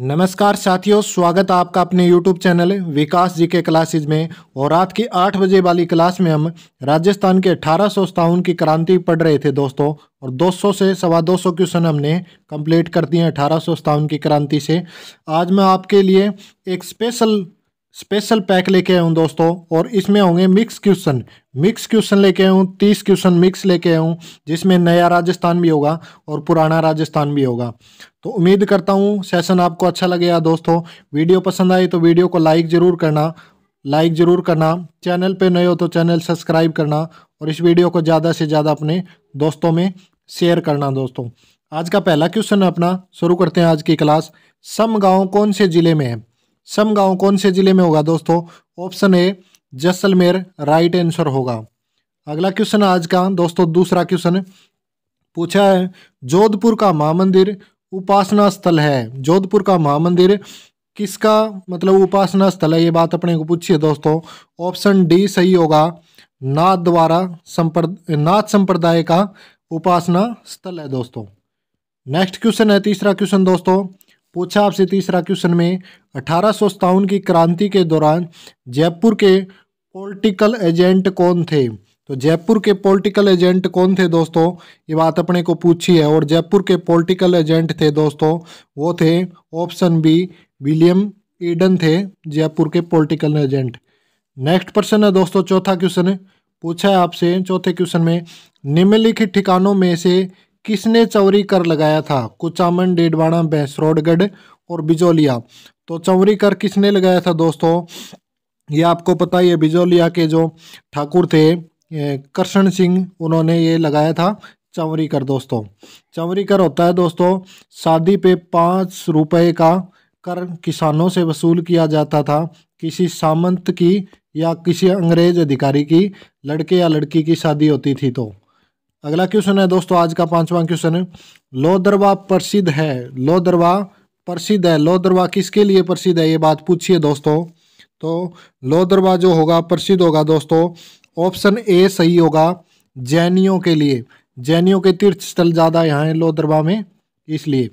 नमस्कार साथियों स्वागत है आपका अपने यूट्यूब चैनल विकास जी के क्लासेज में और रात की आठ बजे वाली क्लास में हम राजस्थान के अठारह की क्रांति पढ़ रहे थे दोस्तों और 200 से सवा दो सौ क्वेश्चन हमने कंप्लीट कर दिए सौ अठारह की क्रांति से आज मैं आपके लिए एक स्पेशल स्पेशल पैक लेके आया हूँ दोस्तों और इसमें होंगे मिक्स क्वेश्चन मिक्स क्वेश्चन लेके आया हूँ तीस क्वेश्चन मिक्स लेके आया हूँ जिसमें नया राजस्थान भी होगा और पुराना राजस्थान भी होगा तो उम्मीद करता हूँ सेशन आपको अच्छा लगेगा दोस्तों वीडियो पसंद आई तो वीडियो को लाइक ज़रूर करना लाइक ज़रूर करना चैनल पर नए हो तो चैनल सब्सक्राइब करना और इस वीडियो को ज़्यादा से ज़्यादा अपने दोस्तों में शेयर करना दोस्तों आज का पहला क्वेश्चन अपना शुरू करते हैं आज की क्लास सम गाँव कौन से ज़िले में है सम गांव कौन से जिले में होगा दोस्तों option A Jaisalmer right answer होगा अगला क्वेश्चन आज का दोस्तों दूसरा क्वेश्चन पूछा है जोधपुर का महामंदिर उपासना स्थल है जोधपुर का महामंदिर किसका मतलब उपासना स्थल है ये बात अपने को पूछिए दोस्तों ऑप्शन डी सही होगा नाथ द्वारा संप्रद नाथ संप्रदाय का उपासना स्थल है दोस्तों नेक्स्ट क्वेश्चन है तीसरा क्वेश्चन दोस्तों पूछा आपसे तीसरा क्वेश्चन में अठारह की क्रांति के दौरान जयपुर के पॉलिटिकल एजेंट कौन थे तो जयपुर के पॉलिटिकल एजेंट कौन थे दोस्तों ये बात अपने को पूछी है और जयपुर के पॉलिटिकल एजेंट थे दोस्तों वो थे ऑप्शन बी विलियम ईडन थे जयपुर के पॉलिटिकल एजेंट नेक्स्ट प्रश्न है दोस्तों चौथा क्वेश्चन पूछा है आपसे चौथे क्वेश्चन में निम्नलिखित ठिकानों में से किसने चौरी कर लगाया था कुचामन डेडवाड़ा बहसरोडगढ़ और बिजोलिया तो चौरी कर किसने लगाया था दोस्तों ये आपको पता ही है बिजोलिया के जो ठाकुर थे कृष्ण सिंह उन्होंने ये लगाया था चवरी कर दोस्तों चवरी कर होता है दोस्तों शादी पे पाँच रुपये का कर किसानों से वसूल किया जाता था किसी सामंत की या किसी अंग्रेज अधिकारी की लड़के या लड़की की शादी होती थी तो अगला क्वेश्चन है दोस्तों आज का पांचवा क्वेश्चन है लोदरवा प्रसिद्ध है लोदरवा प्रसिद्ध है लोदरवा किसके लिए प्रसिद्ध है ये बात पूछिए दोस्तों तो लोदरवा जो होगा प्रसिद्ध होगा दोस्तों ऑप्शन ए सही होगा जैनियों के लिए जैनियों के तीर्थ स्थल ज़्यादा यहाँ है लोदरवा में इसलिए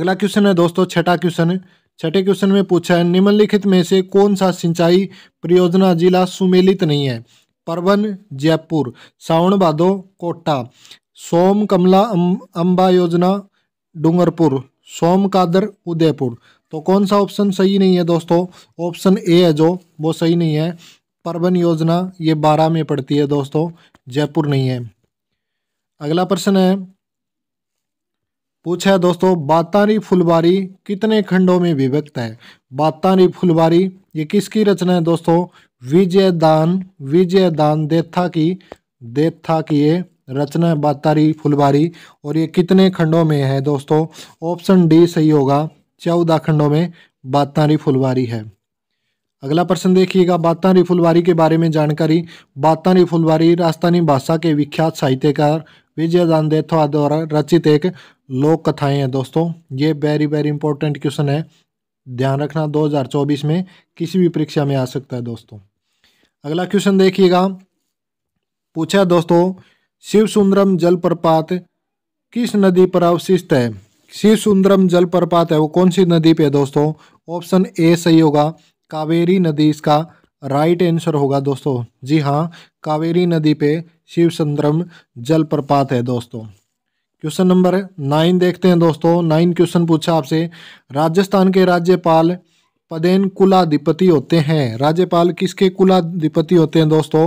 अगला क्वेश्चन है दोस्तों छठा क्वेश्चन है छठे क्वेश्चन में पूछा है निम्नलिखित में से कौन सा सिंचाई परियोजना जिला सुमेलित नहीं है परवन जयपुर सावन भादो कोटा सोम कमला अम्बा अं, योजना डूंगरपुर सोम कादर उदयपुर तो कौन सा ऑप्शन सही नहीं है दोस्तों ऑप्शन ए है जो वो सही नहीं है परवन योजना ये बारह में पड़ती है दोस्तों जयपुर नहीं है अगला प्रश्न है पूछा है दोस्तों बातारी फुलबारी कितने खंडों में विभक्त है बातारी फुलबारी ये किसकी रचना है दोस्तों विजयदान विजयदान देथा की देथा की ये रचना बातारी फुलबारी और ये कितने खंडों में है दोस्तों ऑप्शन डी सही होगा चौदह खंडों में बातारी फुलबारी है अगला प्रश्न देखिएगा बातारी फुलबारी के बारे में जानकारी बातारी फुलबारी राजस्थानी भाषा के विख्यात साहित्यकार विजयदान देथा द्वारा रचित एक लोक कथाएं हैं दोस्तों ये वेरी वेरी इंपॉर्टेंट क्वेश्चन है ध्यान रखना 2024 में किसी भी परीक्षा में आ सकता है दोस्तों अगला क्वेश्चन देखिएगा पूछा दोस्तों शिव सुंदरम जलप्रपात किस नदी पर अवशिष्ट है शिव सुंदरम जलप्रपात है वो कौन सी नदी पे है दोस्तों ऑप्शन ए सही होगा कावेरी नदी इसका राइट आंसर होगा दोस्तों जी हाँ कावेरी नदी पे शिव सुंदरम जलप्रपात है दोस्तों क्वेश्चन नंबर नाइन देखते हैं दोस्तों नाइन क्वेश्चन पूछा आपसे राजस्थान के राज्यपाल पदेन कुलाधिपति होते हैं राज्यपाल किसके कुलाधिपति होते हैं दोस्तों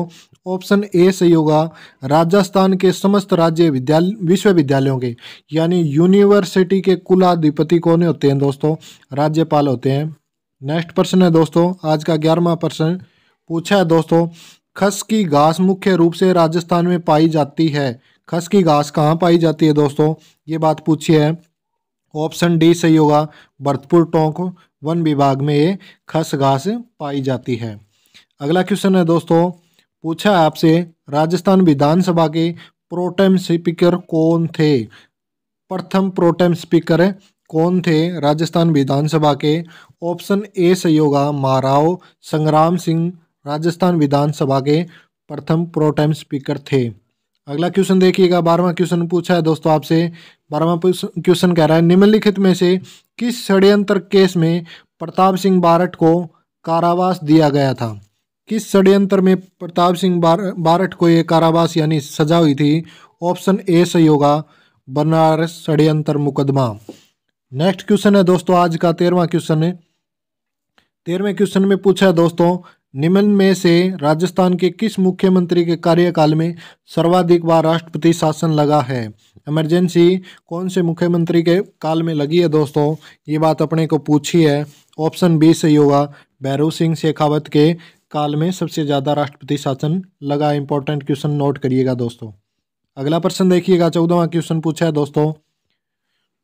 ऑप्शन ए सही होगा राजस्थान के समस्त राज्य विद्यालय विश्वविद्यालयों के यानी यूनिवर्सिटी के कुलाधिपति कौन होते हैं दोस्तों राज्यपाल होते हैं नेक्स्ट प्रश्न है दोस्तों आज का ग्यारहवा प्रश्न पूछा है दोस्तों खस की घास मुख्य रूप से राजस्थान में पाई जाती है खस की घास कहाँ पाई जाती है दोस्तों ये बात पूछिए है ऑप्शन डी सही होगा भरतपुर टोंक वन विभाग में ये खस घास पाई जाती है अगला क्वेश्चन है दोस्तों पूछा है आपसे राजस्थान विधानसभा के प्रोटेम स्पीकर कौन थे प्रथम प्रोटेम स्पीकर कौन थे राजस्थान विधानसभा के ऑप्शन ए सही होगा महाराव संग्राम सिंह राजस्थान विधानसभा के प्रथम प्रोटेम स्पीकर थे अगला क्वेश्चन देखिएगा बारहवा क्वेश्चन पूछा है दोस्तों आपसे बारहवा क्वेश्चन कह रहा है निम्नलिखित में से किस षड्यंत्र केस में प्रताप सिंह बारट को कारावास दिया गया था किस षड्यंत्र में प्रताप सिंह बारट को ये कारावास यानी सजा हुई थी ऑप्शन ए सही होगा बनारस षड्यंत्र मुकदमा नेक्स्ट क्वेश्चन है दोस्तों आज का तेरहवा क्वेश्चन है तेरहवें क्वेश्चन में पूछा है दोस्तों निम्न में से राजस्थान के किस मुख्यमंत्री के कार्यकाल में सर्वाधिक बार राष्ट्रपति शासन लगा है इमरजेंसी कौन से मुख्यमंत्री के काल में लगी है दोस्तों ये बात अपने को पूछी है ऑप्शन बी सही होगा बैरू सिंह शेखावत के काल में सबसे ज़्यादा राष्ट्रपति शासन लगा इंपॉर्टेंट क्वेश्चन नोट करिएगा दोस्तों अगला प्रश्न देखिएगा चौदहवा क्वेश्चन पूछा है दोस्तों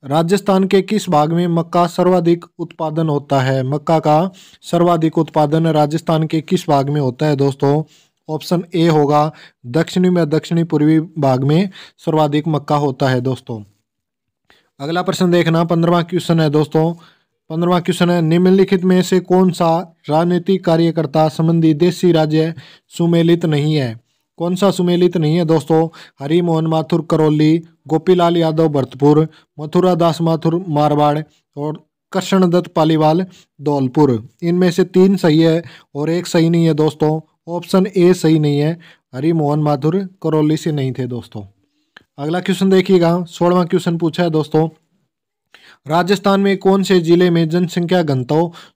राजस्थान के किस भाग में मक्का सर्वाधिक उत्पादन होता है मक्का का सर्वाधिक उत्पादन राजस्थान के किस भाग में होता है दोस्तों ऑप्शन ए होगा दक्षिणी में दक्षिणी पूर्वी भाग में सर्वाधिक मक्का होता है दोस्तों अगला प्रश्न देखना पंद्रवा क्वेश्चन है दोस्तों पंद्रवा क्वेश्चन है निम्नलिखित में से कौन सा राजनीतिक कार्यकर्ता संबंधी देशी राज्य सुमेलित नहीं है कौन सा सुमेलित नहीं है दोस्तों हरी मोहन माथुर करौली गोपीलाल यादव भरतपुर मथुरा दास माथुर मारवाड़ और कृष्ण दत्त पालीवाल धौलपुर इनमें से तीन सही है और एक सही नहीं है दोस्तों ऑप्शन ए सही नहीं है हरी मोहन माथुर करौली से नहीं थे दोस्तों अगला क्वेश्चन देखिएगा सोलवा क्वेश्चन पूछा है दोस्तों राजस्थान में कौन से जिले में जनसंख्या घनत्व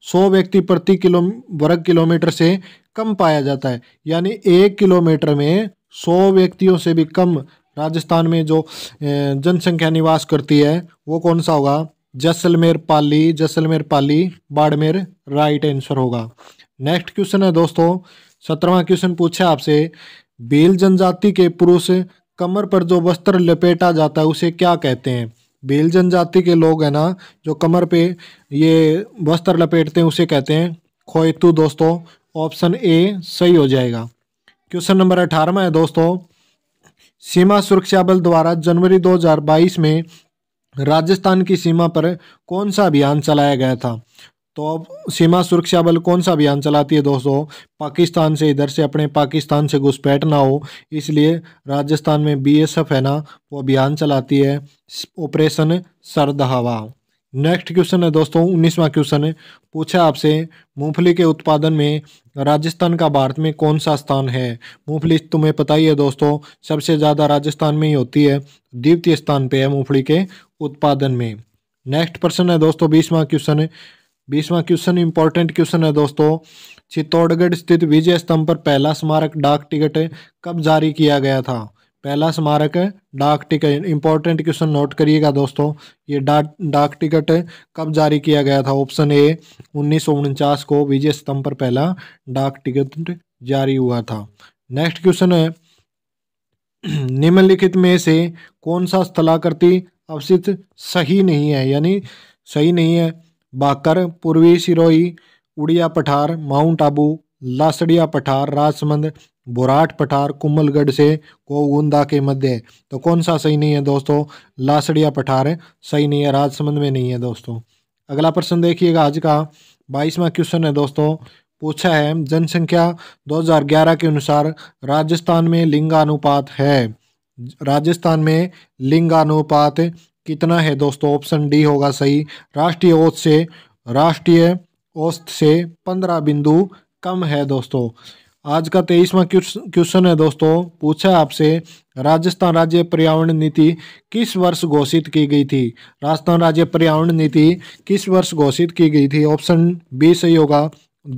100 व्यक्ति प्रति किलो वर्ग किलोमीटर से कम पाया जाता है यानी एक किलोमीटर में सौ व्यक्तियों से भी कम राजस्थान में जो जनसंख्या निवास करती है वो कौन सा होगा जैसलमेर पाली जैसलमेर पाली बाड़मेर राइट आंसर होगा नेक्स्ट क्वेश्चन है दोस्तों सत्रहवा क्वेश्चन पूछा आपसे बेल जनजाति के पुरुष कमर पर जो वस्त्र लपेटा जाता है उसे क्या कहते हैं बेल जनजाति के लोग हैं ना जो कमर पे ये वस्त्र लपेटते हैं उसे कहते हैं खोयतु दोस्तों ऑप्शन ए सही हो जाएगा क्वेश्चन नंबर अठारह है दोस्तों सीमा सुरक्षा बल द्वारा जनवरी 2022 में राजस्थान की सीमा पर कौन सा अभियान चलाया गया था तो अब सीमा सुरक्षा बल कौन सा अभियान चलाती है दोस्तों पाकिस्तान से इधर से अपने पाकिस्तान से घुसपैठ ना हो इसलिए राजस्थान में बीएसएफ है ना वो अभियान चलाती है ऑपरेशन हवा नेक्स्ट क्वेश्चन है दोस्तों उन्नीसवा क्वेश्चन है पूछा आपसे मूंगफली के उत्पादन में राजस्थान का भारत में कौन सा स्थान है मूंगफली तुम्हें पता ही है दोस्तों सबसे ज़्यादा राजस्थान में ही होती है द्वितीय स्थान पे है मूंगफली के उत्पादन में नेक्स्ट प्रश्न है दोस्तों बीसवा क्वेश्चन है बीसवा क्वेश्चन इंपॉर्टेंट क्वेश्चन है दोस्तों चित्तौड़गढ़ स्थित विजय स्तंभ पर पहला स्मारक डाक टिकट कब जारी किया गया था पहला स्मारक है डाक टिकट इंपॉर्टेंट क्वेश्चन नोट करिएगा दोस्तों ये डाक डाक टिकट कब जारी किया गया था ऑप्शन ए उन्नीस को विजय स्तंभ पर पहला डाक टिकट जारी हुआ था नेक्स्ट क्वेश्चन है निम्नलिखित में से कौन सा स्थलाकृति अवसित सही नहीं है यानी सही नहीं है बाकर पूर्वी सिरोही उड़िया पठार माउंट आबू लासड़िया पठार राजसमंद बोराट पठार कुमलगढ़ से कोगुंदा के मध्य तो कौन सा सही नहीं है दोस्तों लासड़िया पठार है सही नहीं है राजसमंद में नहीं है दोस्तों अगला प्रश्न देखिएगा आज का बाईसवा क्वेश्चन है दोस्तों पूछा है जनसंख्या 2011 के अनुसार राजस्थान में लिंगानुपात है राजस्थान में लिंगानुपात कितना है दोस्तों ऑप्शन डी होगा सही राष्ट्रीय औसत से राष्ट्रीय औसत से पंद्रह बिंदु कम है दोस्तों आज का तेईसवा क्वेश्चन है दोस्तों पूछा आपसे राजस्थान राज्य पर्यावरण नीति किस वर्ष घोषित की गई थी राजस्थान राज्य पर्यावरण नीति किस वर्ष घोषित की गई थी ऑप्शन बी सही होगा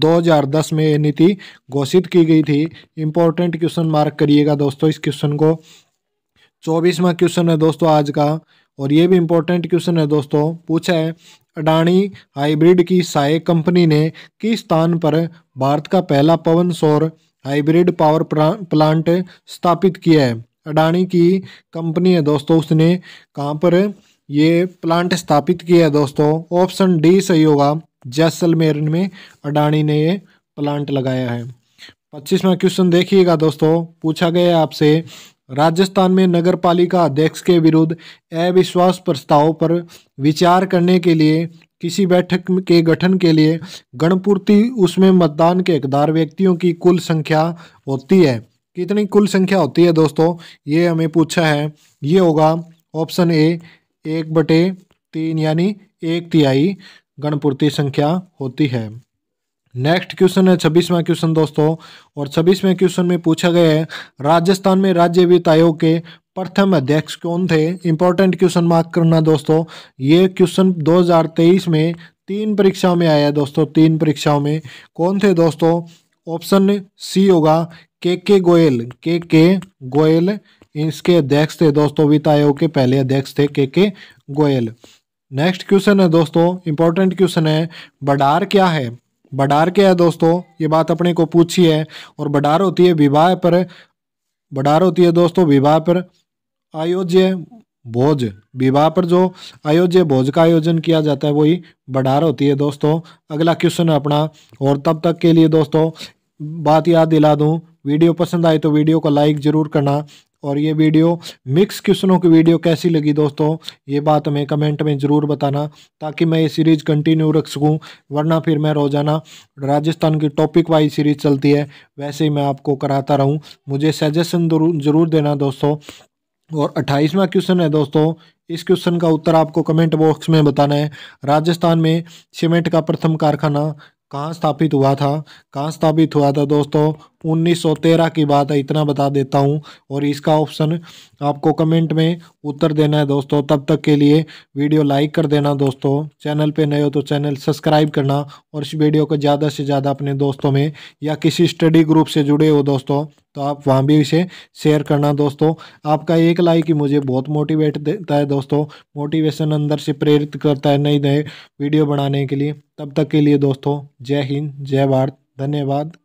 2010 में यह नीति घोषित की गई थी इंपॉर्टेंट क्वेश्चन मार्क करिएगा दोस्तों इस क्वेश्चन को चौबीसवा क्वेश्चन है दोस्तों आज का और ये भी इम्पोर्टेंट क्वेश्चन है दोस्तों पूछा है अडानी हाइब्रिड की सहायक कंपनी ने किस स्थान पर भारत का पहला पवन सौर हाइब्रिड पावर प्लांट स्थापित किया है अडानी की कंपनी है दोस्तों उसने कहाँ पर ये प्लांट स्थापित किया है दोस्तों ऑप्शन डी सही होगा जैसलमेर में अडानी ने ये प्लांट लगाया है पच्चीसवा क्वेश्चन देखिएगा दोस्तों पूछा गया आपसे राजस्थान में नगर पालिका अध्यक्ष के विरुद्ध अविश्वास प्रस्ताव पर विचार करने के लिए किसी बैठक के गठन के लिए गणपूर्ति उसमें मतदान के हकदार व्यक्तियों की कुल संख्या होती है कितनी कुल संख्या होती है दोस्तों ये हमें पूछा है ये होगा ऑप्शन ए एक बटे तीन यानी एक तिहाई गणपूर्ति संख्या होती है नेक्स्ट क्वेश्चन है छब्बीसवा क्वेश्चन दोस्तों और छब्बीसवें क्वेश्चन में पूछा गया है राजस्थान में राज्य वित्त आयोग के प्रथम अध्यक्ष कौन थे इंपॉर्टेंट क्वेश्चन मार्क करना दोस्तों ये क्वेश्चन 2023 में तीन परीक्षाओं में आया है दोस्तों तीन परीक्षाओं में कौन थे दोस्तों ऑप्शन सी होगा के के गोयल के के गोयल इसके अध्यक्ष थे दोस्तों वित्त आयोग के पहले अध्यक्ष थे के के गोयल नेक्स्ट क्वेश्चन है दोस्तों इंपॉर्टेंट क्वेश्चन है बडार क्या है बडार क्या है दोस्तों ये बात अपने को पूछी है और बडार होती है विवाह पर बडार होती है दोस्तों विवाह पर आयोज्य भोज विवाह पर जो आयोज्य भोज का आयोजन किया जाता है वही बडार होती है दोस्तों अगला क्वेश्चन है अपना और तब तक के लिए दोस्तों बात याद दिला दूँ वीडियो पसंद आए तो वीडियो को लाइक ज़रूर करना और ये वीडियो मिक्स क्वेश्चनों की वीडियो कैसी लगी दोस्तों ये बात हमें कमेंट में ज़रूर बताना ताकि मैं ये सीरीज़ कंटिन्यू रख सकूँ वरना फिर मैं रोज़ाना राजस्थान की टॉपिक वाइज सीरीज़ चलती है वैसे ही मैं आपको कराता रहूँ मुझे सजेशन ज़रूर देना दोस्तों और अट्ठाईसवा क्वेश्चन है दोस्तों इस क्वेश्चन का उत्तर आपको कमेंट बॉक्स में बताना है राजस्थान में सीमेंट का प्रथम कारखाना कहाँ स्थापित हुआ था कहाँ स्थापित हुआ था दोस्तों 1913 की बात है इतना बता देता हूँ और इसका ऑप्शन आपको कमेंट में उत्तर देना है दोस्तों तब तक के लिए वीडियो लाइक कर देना दोस्तों चैनल पे नए हो तो चैनल सब्सक्राइब करना और इस वीडियो को ज़्यादा से ज़्यादा अपने दोस्तों में या किसी स्टडी ग्रुप से जुड़े हो दोस्तों तो आप वहाँ भी इसे शेयर करना दोस्तों आपका एक लाइक ही मुझे बहुत मोटिवेट देता है दोस्तों मोटिवेशन अंदर से प्रेरित करता है नई नए वीडियो बनाने के लिए तब तक के लिए दोस्तों जय हिंद जय भारत धन्यवाद